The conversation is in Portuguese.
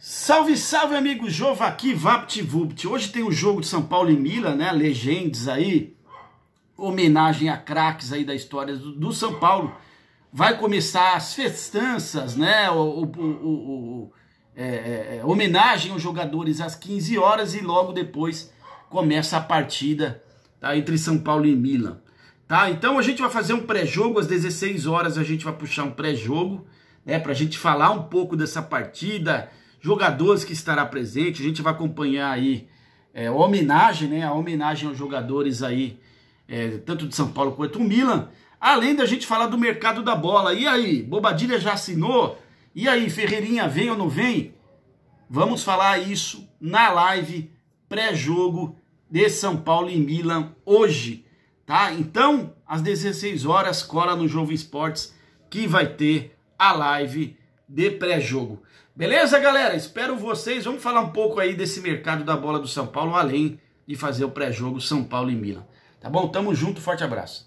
Salve, salve, amigo Jovaqui VaptVupt. Hoje tem o jogo de São Paulo e Mila, né? Legendes aí. Homenagem a craques aí da história do, do São Paulo. Vai começar as festanças, né? O, o, o, o é, é, é, homenagem aos jogadores às 15 horas e logo depois começa a partida tá? entre São Paulo e Mila. Tá? Então a gente vai fazer um pré-jogo às 16 horas, a gente vai puxar um pré-jogo, né, a gente falar um pouco dessa partida, jogadores que estará presente, a gente vai acompanhar aí é, homenagem, né? A homenagem aos jogadores aí, é, tanto de São Paulo quanto do Milan. Além da gente falar do mercado da bola. E aí, Bobadilha já assinou? E aí, Ferreirinha vem ou não vem? Vamos falar isso na live pré-jogo de São Paulo e Milan hoje, tá? Então, às 16 horas, cola no Jovem Esportes que vai ter a live de pré-jogo. Beleza, galera? Espero vocês. Vamos falar um pouco aí desse mercado da bola do São Paulo, além de fazer o pré-jogo São Paulo e Milan. Tá bom? Tamo junto, forte abraço.